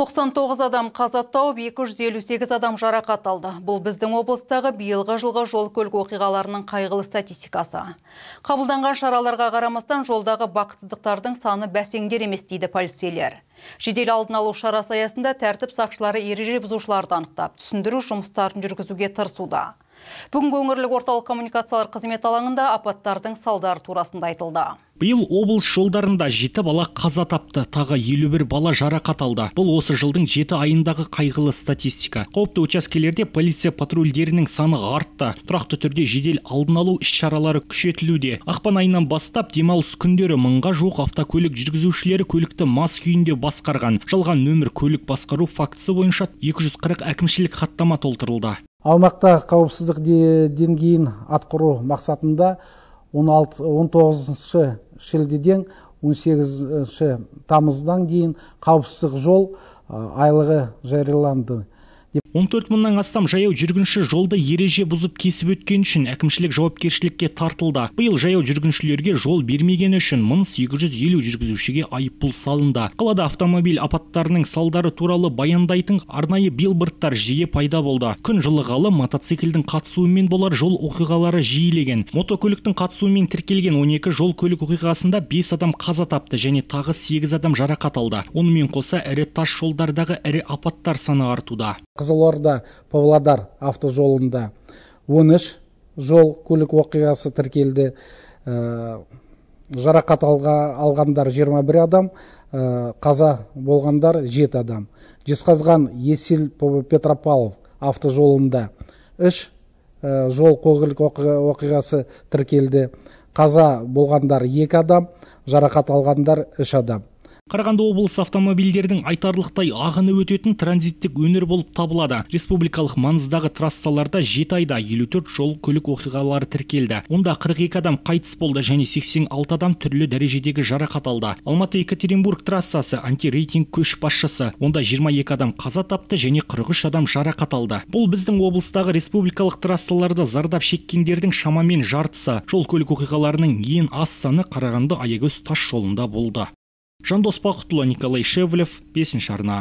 99 адам қаза тауып, 258 адам жарақат алды. Бұл біздің облыстағы биылғы жылғы жол көлік оқиғаларының қайғылы статистикасы. Қабылданған шараларға қарамастан жолдағы бақытсыздықтардың саны бәсеңдер емес дейді полицейлер. Жедел алдын алу шарасы аясында тәртіп сақшылары ереже бұзушыларды анықтап, түсіндіру жұмыстарын жүргізуге тырысуда. Бүгінгі өңірлік орталық коммуникациялар қызмет алаңында апаттардың салдары турасында айтылды. Биыл облыс жолдарында жеті бала қаза тапты, тағы елу бір бала жарақат алды. Бұл осы жылдың жеті айындағы қайғылы статистика. Қауіпті учаскелерде полиция патрульдерінің саны артты. Тұрақты түрде жедел алдын алу іс-шаралары күшейтілуде. Ақпан айынан бастап демалыс күндері мыңға жуық автокөлік жүргізушілері көлікті мас күйінде басқарған. Жалған нөмір көлік басқару фактісі бойынша 240 әкімшілік хаттама толтырылды. Аумақта қауіпсіздік деңгейін арттыру мақсатында он алты тоғызыншы шілдеден он сегізінші тамыздан дейін қауіпсіздік жол айлығы жарияланды он төрт мыңнан астам жаяу жүргінші жолды ереже бұзып кесіп өткен үшін әкімшілік жауапкершілікке тартылды биыл жаяу жүргіншілерге жол бермегені үшін мың сегіз жүз елу жүргізушіге айыппұл салынды қалада автомобиль апаттарының салдары туралы баяндайтын арнайы билбордтар жиі пайда болды күн жылығалы мотоциклдің қатысуымен болар жол оқиғалары жиілеген мотокөліктің қатысуымен тіркелген 12 жол көлік оқиғасында 5 адам қаза тапты және тағы 8 адам жарақат алды онымен қоса ірі тас жолдардағы ірі апаттар саны артуда қызыл қызылорда павлодар автожолында он жол көлік оқиғасы тіркелді э, жарақат алға, алғандар 21 адам э, қаза болғандар 7 адам жезқазған есіл петропавл автожолында үш э, жол көлік оқиғасы тіркелді қаза болғандар екі адам жарақат алғандар үш адам қарағанды облысы автомобильдердің айтарлықтай ағыны өтетін транзиттік өнер болып табылады республикалық маңыздағы трассаларда жеті айда елу жол көлік оқиғалары тіркелді онда 42 адам қайтыс болды және 86 адам түрлі дәрежедегі жарақат алды алматы екатеринбург трассасы антирейтинг көшбасшысы онда 22 адам қаза тапты және 43 адам жарақат алды бұл біздің облыстағы республикалық трассаларда зардап шеккендердің шамамен жартысы жол көлік оқиғаларының ең аз саны қарағанды аягөз тас жолында болды жандос бақытұлы николай шевлев бесінші арна